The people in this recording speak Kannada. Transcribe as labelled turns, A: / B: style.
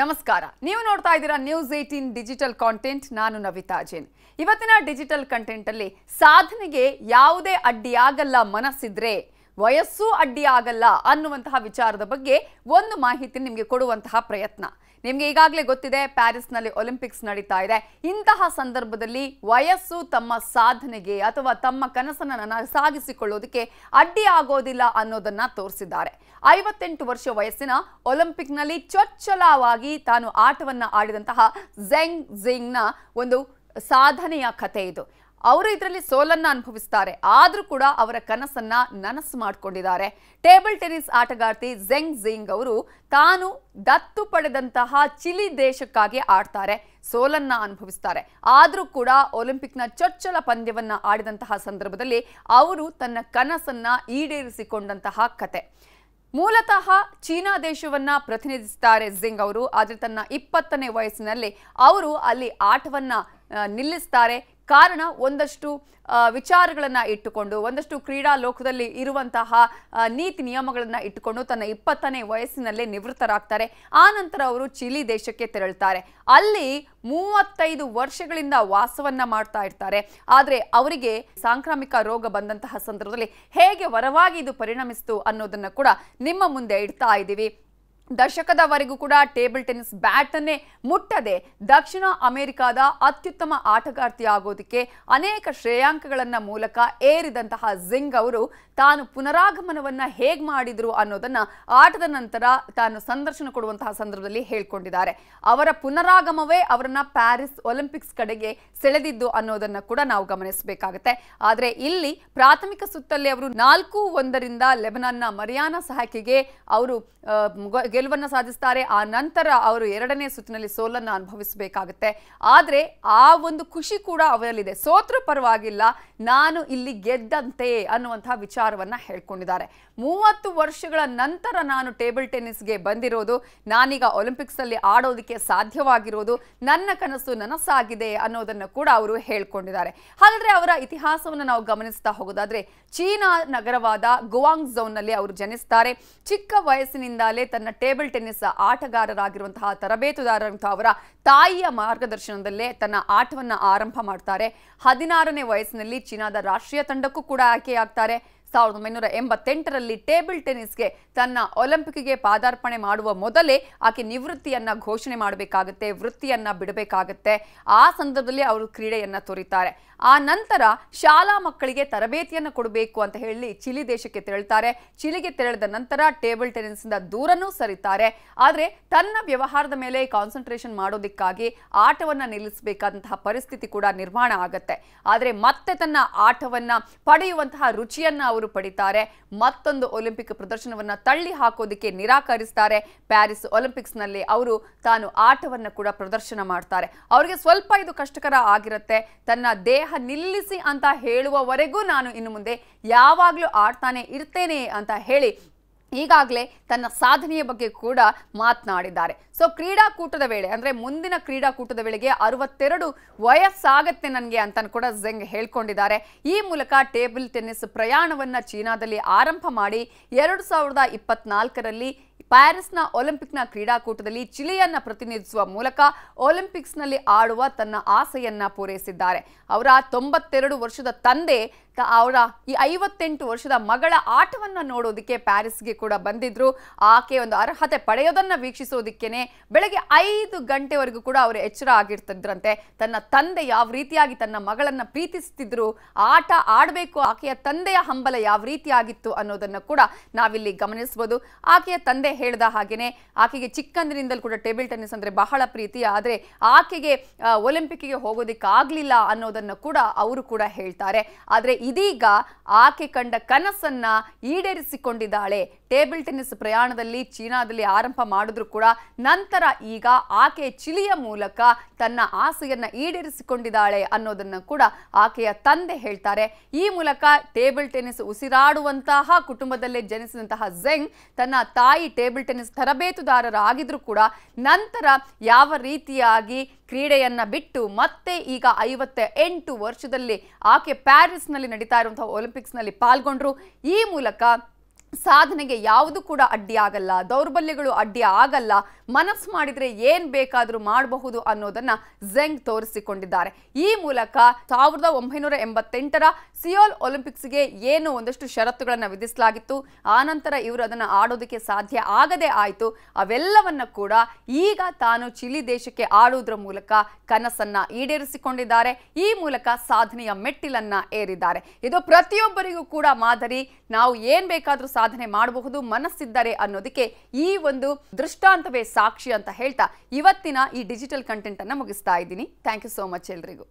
A: ನಮಸ್ಕಾರ ನೀವು ನೋಡ್ತಾ ಇದ್ದೀರಾ ನ್ಯೂಸ್ ಏಯ್ಟೀನ್ ಡಿಜಿಟಲ್ ಕಾಂಟೆಂಟ್ ನಾನು ನವಿತಾ ಜೈನ್ ಇವತ್ತಿನ ಡಿಜಿಟಲ್ ಕಂಟೆಂಟಲ್ಲಿ ಸಾಧನೆಗೆ ಯಾವುದೇ ಅಡ್ಡಿಯಾಗಲ್ಲ ಮನಸ್ಸಿದ್ರೆ ವಯಸ್ಸೂ ಅಡ್ಡಿಯಾಗಲ್ಲ ಅನ್ನುವಂತಹ ವಿಚಾರದ ಬಗ್ಗೆ ಒಂದು ಮಾಹಿತಿ ನಿಮಗೆ ಕೊಡುವಂತಹ ಪ್ರಯತ್ನ ನಿಮಗೆ ಈಗಾಗಲೇ ಗೊತ್ತಿದೆ ಪ್ಯಾರಿಸ್ನಲ್ಲಿ ಒಲಿಂಪಿಕ್ಸ್ ನಡೀತಾ ಇದೆ ಇಂತಹ ಸಂದರ್ಭದಲ್ಲಿ ವಯಸ್ಸು ತಮ್ಮ ಸಾಧನೆಗೆ ಅಥವಾ ತಮ್ಮ ಕನಸನ್ನು ಸಾಗಿಸಿಕೊಳ್ಳೋದಕ್ಕೆ ಅಡ್ಡಿ ಆಗೋದಿಲ್ಲ ಅನ್ನೋದನ್ನ ತೋರಿಸಿದ್ದಾರೆ ಐವತ್ತೆಂಟು ವರ್ಷ ವಯಸ್ಸಿನ ಒಲಿಂಪಿಕ್ನಲ್ಲಿ ಚೊಚ್ಚಲವಾಗಿ ತಾನು ಆಟವನ್ನು ಆಡಿದಂತಹ ಝೆಂಗ್ ಝಿಂಗ್ನ ಒಂದು ಸಾಧನೆಯ ಕಥೆ ಇದು ಅವರು ಇದರಲ್ಲಿ ಸೋಲನ್ನ ಅನುಭವಿಸ್ತಾರೆ ಆದರೂ ಕೂಡ ಅವರ ಕನಸನ್ನ ನನಸು ಮಾಡಿಕೊಂಡಿದ್ದಾರೆ ಟೇಬಲ್ ಟೆನಿಸ್ ಆಟಗಾರ್ತಿ ಝೆಂಗ್ ಝಿಂಗ್ ಅವರು ತಾನು ದತ್ತು ಪಡೆದಂತಹ ಚಿಲಿ ದೇಶಕ್ಕಾಗಿ ಆಡ್ತಾರೆ ಸೋಲನ್ನ ಅನುಭವಿಸ್ತಾರೆ ಆದರೂ ಕೂಡ ಒಲಿಂಪಿಕ್ನ ಚೊಚ್ಚಲ ಪಂದ್ಯವನ್ನ ಆಡಿದಂತಹ ಸಂದರ್ಭದಲ್ಲಿ ಅವರು ತನ್ನ ಕನಸನ್ನ ಈಡೇರಿಸಿಕೊಂಡಂತಹ ಕತೆ ಮೂಲತಃ ಚೀನಾ ದೇಶವನ್ನ ಪ್ರತಿನಿಧಿಸ್ತಾರೆ ಝಿಂಗ್ ಅವರು ಆದರೆ ತನ್ನ ಇಪ್ಪತ್ತನೇ ವಯಸ್ಸಿನಲ್ಲಿ ಅವರು ಅಲ್ಲಿ ಆಟವನ್ನ ನಿಲ್ಲಿಸ್ತಾರೆ ಕಾರಣ ಒಂದಷ್ಟು ವಿಚಾರಗಳನ್ನು ಇಟ್ಟುಕೊಂಡು ಒಂದಷ್ಟು ಕ್ರೀಡಾ ಲೋಕದಲ್ಲಿ ಇರುವಂತಹ ನೀತಿ ನಿಯಮಗಳನ್ನು ಇಟ್ಟುಕೊಂಡು ತನ್ನ ಇಪ್ಪತ್ತನೇ ವಯಸ್ಸಿನಲ್ಲೇ ನಿವೃತ್ತರಾಗ್ತಾರೆ ಆನಂತರ ಅವರು ಚಿಲಿ ದೇಶಕ್ಕೆ ತೆರಳುತ್ತಾರೆ ಅಲ್ಲಿ ಮೂವತ್ತೈದು ವರ್ಷಗಳಿಂದ ವಾಸವನ್ನ ಮಾಡ್ತಾ ಇರ್ತಾರೆ ಆದರೆ ಅವರಿಗೆ ಸಾಂಕ್ರಾಮಿಕ ರೋಗ ಬಂದಂತಹ ಸಂದರ್ಭದಲ್ಲಿ ಹೇಗೆ ವರವಾಗಿ ಇದು ಪರಿಣಮಿಸ್ತು ಅನ್ನೋದನ್ನು ಕೂಡ ನಿಮ್ಮ ಮುಂದೆ ಇಡ್ತಾ ಇದ್ದೀವಿ ದಶಕದವರೆಗೂ ಕೂಡ ಟೇಬಲ್ ಟೆನಿಸ್ ಬ್ಯಾಟನ್ನೇ ಮುಟ್ಟದೆ ದಕ್ಷಿಣ ಅಮೆರಿಕಾದ ಅತ್ಯುತ್ತಮ ಆಗೋದಕ್ಕೆ ಅನೇಕ ಶ್ರೇಯಾಂಕಗಳನ್ನ ಮೂಲಕ ಏರಿದಂತಹ ಜಿಂಗ್ ಅವರು ತಾನು ಪುನರಾಗಮನವನ್ನು ಹೇಗೆ ಮಾಡಿದ್ರು ಅನ್ನೋದನ್ನ ಆಟದ ನಂತರ ತಾನು ಸಂದರ್ಶನ ಕೊಡುವಂತಹ ಸಂದರ್ಭದಲ್ಲಿ ಹೇಳ್ಕೊಂಡಿದ್ದಾರೆ ಅವರ ಪುನರಾಗಮವೇ ಅವರನ್ನು ಪ್ಯಾರಿಸ್ ಒಲಿಂಪಿಕ್ಸ್ ಕಡೆಗೆ ಸೆಳೆದಿದ್ದು ಅನ್ನೋದನ್ನ ಕೂಡ ನಾವು ಗಮನಿಸಬೇಕಾಗುತ್ತೆ ಆದರೆ ಇಲ್ಲಿ ಪ್ರಾಥಮಿಕ ಸುತ್ತಲ್ಲಿ ಅವರು ನಾಲ್ಕು ಒಂದರಿಂದ ಲೆಬನಾನ್ನ ಮರಿಯಾನ ಸಹಾಕಿಗೆ ಅವರು ಗೆಲುವನ್ನು ಸಾಧಿಸ್ತಾರೆ ಆ ನಂತರ ಅವರು ಎರಡನೇ ಸುತ್ತಿನಲ್ಲಿ ಸೋಲನ್ನು ಅನುಭವಿಸಬೇಕಾಗುತ್ತೆ ಆದರೆ ಆ ಒಂದು ಖುಷಿ ಕೂಡ ಅವರಲ್ಲಿದೆ ಸೋತ್ರ ಪರವಾಗಿಲ್ಲ ನಾನು ಇಲ್ಲಿ ಗೆದ್ದಂತೆ ಅನ್ನುವಂತಹ ವಿಚಾರವನ್ನ ಹೇಳ್ಕೊಂಡಿದ್ದಾರೆ ಮೂವತ್ತು ವರ್ಷಗಳ ನಂತರ ನಾನು ಟೇಬಲ್ ಗೆ ಬಂದಿರೋದು ನಾನೀಗ ಒಲಿಂಪಿಕ್ಸಲ್ಲಿ ಆಡೋದಕ್ಕೆ ಸಾಧ್ಯವಾಗಿರೋದು ನನ್ನ ಕನಸು ನನಸಾಗಿದೆ ಅನ್ನೋದನ್ನು ಕೂಡ ಅವರು ಹೇಳ್ಕೊಂಡಿದ್ದಾರೆ ಹಾಗಾದರೆ ಅವರ ಇತಿಹಾಸವನ್ನು ನಾವು ಗಮನಿಸ್ತಾ ಹೋಗೋದಾದ್ರೆ ಚೀನಾ ನಗರವಾದ ಗುವಾಂಗ್ ನಲ್ಲಿ ಅವರು ಜನಿಸ್ತಾರೆ ಚಿಕ್ಕ ವಯಸ್ಸಿನಿಂದಲೇ ತನ್ನ ಟೇಬಲ್ ಟೆನ್ನಿಸ್ ಆಟಗಾರರಾಗಿರುವಂತಹ ತರಬೇತುದಾರ ಅವರ ತಾಯಿಯ ಮಾರ್ಗದರ್ಶನದಲ್ಲೇ ತನ್ನ ಆಟವನ್ನು ಆರಂಭ ಮಾಡ್ತಾರೆ ಹದಿನಾರನೇ ವಯಸ್ಸಿನಲ್ಲಿ ಚೀನಾದ ರಾಷ್ಟ್ರೀಯ ತಂಡಕ್ಕೂ ಕೂಡ ಆಯ್ಕೆಯಾಗ್ತಾರೆ ಸಾವಿರದ ಒಂಬೈನೂರ ಎಂಬತ್ತೆಂಟರಲ್ಲಿ ಟೇಬಲ್ ಗೆ ತನ್ನ ಒಲಿಂಪಿಕ್ಗೆ ಪಾದಾರ್ಪಣೆ ಮಾಡುವ ಮೊದಲೇ ಆಕೆ ನಿವೃತ್ತಿಯನ್ನು ಘೋಷಣೆ ಮಾಡಬೇಕಾಗುತ್ತೆ ವೃತ್ತಿಯನ್ನು ಬಿಡಬೇಕಾಗುತ್ತೆ ಆ ಸಂದರ್ಭದಲ್ಲಿ ಅವರು ಕ್ರೀಡೆಯನ್ನ ತೋರಿತಾರೆ ಆ ನಂತರ ಶಾಲಾ ಮಕ್ಕಳಿಗೆ ತರಬೇತಿಯನ್ನು ಕೊಡಬೇಕು ಅಂತ ಹೇಳಿ ಚಿಲಿ ದೇಶಕ್ಕೆ ತೆರಳುತ್ತಾರೆ ಚಿಲಿಗೆ ತೆರಳಿದ ನಂತರ ಟೇಬಲ್ ಇಂದ ದೂರನೂ ಸರಿತಾರೆ ಆದರೆ ತನ್ನ ವ್ಯವಹಾರದ ಮೇಲೆ ಕಾನ್ಸಂಟ್ರೇಷನ್ ಮಾಡೋದಕ್ಕಾಗಿ ಆಟವನ್ನ ನಿಲ್ಲಿಸಬೇಕಾದಂತಹ ಪರಿಸ್ಥಿತಿ ಕೂಡ ನಿರ್ಮಾಣ ಆಗುತ್ತೆ ಆದರೆ ಮತ್ತೆ ತನ್ನ ಆಟವನ್ನ ಪಡೆಯುವಂತಹ ರುಚಿಯನ್ನ ಅವರು ಅವರು ಪಡಿತಾರೆ ಮತ್ತೊಂದು ಒಲಿಂಪಿಕ್ ಪ್ರದರ್ಶನವನ್ನು ತಳ್ಳಿ ಹಾಕೋದಕ್ಕೆ ನಿರಾಕರಿಸ್ತಾರೆ ಪ್ಯಾರಿಸ್ ಒಲಿಂಪಿಕ್ಸ್ನಲ್ಲಿ ಅವರು ತಾನು ಆಟವನ್ನು ಕೂಡ ಪ್ರದರ್ಶನ ಮಾಡ್ತಾರೆ ಅವರಿಗೆ ಸ್ವಲ್ಪ ಇದು ಕಷ್ಟಕರ ಆಗಿರುತ್ತೆ ತನ್ನ ದೇಹ ನಿಲ್ಲಿಸಿ ಅಂತ ಹೇಳುವವರೆಗೂ ನಾನು ಇನ್ನು ಮುಂದೆ ಯಾವಾಗಲೂ ಆಡ್ತಾನೆ ಇರ್ತೇನೆ ಅಂತ ಹೇಳಿ ಈಗಾಗಲೇ ತನ್ನ ಸಾಧನೆಯ ಬಗ್ಗೆ ಕೂಡ ಮಾತನಾಡಿದ್ದಾರೆ ಸೊ ಕ್ರೀಡಾಕೂಟದ ವೇಳೆ ಅಂದರೆ ಮುಂದಿನ ಕ್ರೀಡಾಕೂಟದ ವೇಳೆಗೆ ಅರವತ್ತೆರಡು ವಯಸ್ಸಾಗತ್ತೆ ನನಗೆ ಅಂತ ಕೂಡ ಝೆಂಗ್ ಹೇಳ್ಕೊಂಡಿದ್ದಾರೆ ಈ ಮೂಲಕ ಟೇಬಲ್ ಟೆನ್ನಿಸ್ ಪ್ರಯಾಣವನ್ನು ಚೀನಾದಲ್ಲಿ ಆರಂಭ ಮಾಡಿ ಎರಡು ಸಾವಿರದ ಇಪ್ಪತ್ನಾಲ್ಕರಲ್ಲಿ ಪ್ಯಾರಿಸ್ನ ಒಲಿಂಪಿಕ್ನ ಕ್ರೀಡಾಕೂಟದಲ್ಲಿ ಚಿಲಿಯನ್ನ ಪ್ರತಿನಿಧಿಸುವ ಮೂಲಕ ಒಲಿಂಪಿಕ್ಸ್ನಲ್ಲಿ ಆಡುವ ತನ್ನ ಆಸೆಯನ್ನ ಪೂರೈಸಿದ್ದಾರೆ ಅವರ ತೊಂಬತ್ತೆರಡು ವರ್ಷದ ತಂದೆ ಅವರ ಈ ಐವತ್ತೆಂಟು ವರ್ಷದ ಮಗಳ ಆಟವನ್ನು ನೋಡೋದಕ್ಕೆ ಪ್ಯಾರಿಸ್ಗೆ ಕೂಡ ಬಂದಿದ್ರು ಆಕೆ ಒಂದು ಅರ್ಹತೆ ಪಡೆಯೋದನ್ನ ವೀಕ್ಷಿಸೋದಕ್ಕೇನೆ ಬೆಳಗ್ಗೆ ಐದು ಗಂಟೆವರೆಗೂ ಕೂಡ ಅವರು ಎಚ್ಚರ ಆಗಿರ್ತಿದ್ರಂತೆ ತನ್ನ ತಂದೆ ಯಾವ ರೀತಿಯಾಗಿ ತನ್ನ ಮಗಳನ್ನ ಪ್ರೀತಿಸ್ತಿದ್ರು ಆಟ ಆಡಬೇಕು ಆಕೆಯ ತಂದೆಯ ಹಂಬಲ ಯಾವ ರೀತಿಯಾಗಿತ್ತು ಅನ್ನೋದನ್ನು ಕೂಡ ನಾವಿಲ್ಲಿ ಗಮನಿಸಬಹುದು ಆಕೆಯ ತಂದೆ ಹೇಳಿದ ಹಾಗೇನೆ ಆಕೆಗೆ ಚಿಕ್ಕಂದಿನಿಂದಲೂ ಕೂಡ ಟೇಬಲ್ ಟೆನ್ನಿಸ್ ಅಂದರೆ ಬಹಳ ಪ್ರೀತಿ ಆದರೆ ಆಕೆಗೆ ಒಲಿಂಪಿಕ್ಗೆ ಹೋಗೋದಕ್ಕಾಗಲಿಲ್ಲ ಅನ್ನೋದನ್ನು ಕೂಡ ಅವರು ಕೂಡ ಹೇಳ್ತಾರೆ ಆದರೆ ಇದೀಗ ಆಕೆ ಕಂಡ ಕನಸನ್ನು ಈಡೇರಿಸಿಕೊಂಡಿದ್ದಾಳೆ ಟೇಬಲ್ ಟೆನ್ನಿಸ್ ಪ್ರಯಾಣದಲ್ಲಿ ಚೀನಾದಲ್ಲಿ ಆರಂಭ ಮಾಡಿದ್ರು ಕೂಡ ನಂತರ ಈಗ ಆಕೆ ಚಿಲಿಯ ಮೂಲಕ ತನ್ನ ಆಸೆಯನ್ನು ಈಡೇರಿಸಿಕೊಂಡಿದ್ದಾಳೆ ಅನ್ನೋದನ್ನು ಕೂಡ ಆಕೆಯ ತಂದೆ ಹೇಳ್ತಾರೆ ಈ ಮೂಲಕ ಟೇಬಲ್ ಟೆನ್ನಿಸ್ ಉಸಿರಾಡುವಂತಹ ಕುಟುಂಬದಲ್ಲೇ ಜನಿಸಿದಂತಹ ಝೆಂಗ್ ತನ್ನ ತಾಯಿ ಟೇಬಲ್ ಟೆನ್ನಿಸ್ ಆಗಿದ್ರು ಕೂಡ ನಂತರ ಯಾವ ರೀತಿಯಾಗಿ ಕ್ರೀಡೆಯನ್ನ ಬಿಟ್ಟು ಮತ್ತೆ ಈಗ ಐವತ್ತ ಎಂಟು ವರ್ಷದಲ್ಲಿ ಆಕೆ ಪ್ಯಾರಿಸ್ನಲ್ಲಿ ನಡೀತಾ ಇರುವಂತಹ ಒಲಿಂಪಿಕ್ಸ್ನಲ್ಲಿ ಪಾಲ್ಗೊಂಡ್ರು ಈ ಮೂಲಕ ಸಾಧನೆಗೆ ಯಾವುದು ಕೂಡ ಅಡ್ಡಿ ಆಗಲ್ಲ ದೌರ್ಬಲ್ಯಗಳು ಅಡ್ಡಿ ಆಗಲ್ಲ ಮನಸ್ಸು ಮಾಡಿದರೆ ಏನು ಬೇಕಾದರೂ ಮಾಡಬಹುದು ಅನ್ನೋದನ್ನು ಝೆಂಗ್ ತೋರಿಸಿಕೊಂಡಿದ್ದಾರೆ ಈ ಮೂಲಕ ಸಾವಿರದ ಒಂಬೈನೂರ ಎಂಬತ್ತೆಂಟರ ಸಿಯೋಲ್ ಒಲಿಂಪಿಕ್ಸ್ಗೆ ಏನು ಒಂದಷ್ಟು ಷರತ್ತುಗಳನ್ನು ವಿಧಿಸಲಾಗಿತ್ತು ಆನಂತರ ಇವರು ಅದನ್ನು ಆಡೋದಕ್ಕೆ ಸಾಧ್ಯ ಆಗದೇ ಆಯಿತು ಅವೆಲ್ಲವನ್ನು ಕೂಡ ಈಗ ತಾನು ಚಿಲಿ ದೇಶಕ್ಕೆ ಆಡುವುದರ ಮೂಲಕ ಕನಸನ್ನು ಈಡೇರಿಸಿಕೊಂಡಿದ್ದಾರೆ ಈ ಮೂಲಕ ಸಾಧನೆಯ ಮೆಟ್ಟಿಲನ್ನು ಏರಿದ್ದಾರೆ ಇದು ಪ್ರತಿಯೊಬ್ಬರಿಗೂ ಕೂಡ ಮಾದರಿ ನಾವು ಏನು ಬೇಕಾದರೂ ಸಾಧನೆ ಮಾಡಬಹುದು ಮನಸ್ಸಿದ್ದಾರೆ ಅನ್ನೋದಕ್ಕೆ ಈ ಒಂದು ದೃಷ್ಟಾಂತವೇ ಸಾಕ್ಷಿ ಅಂತ ಹೇಳ್ತಾ ಇವತ್ತಿನ ಈ ಡಿಜಿಟಲ್ ಕಂಟೆಂಟ್ ಅನ್ನು ಮುಗಿಸ್ತಾ ಇದ್ದೀನಿ ಥ್ಯಾಂಕ್ ಯು ಸೋ ಮಚ್ ಎಲ್ರಿಗೂ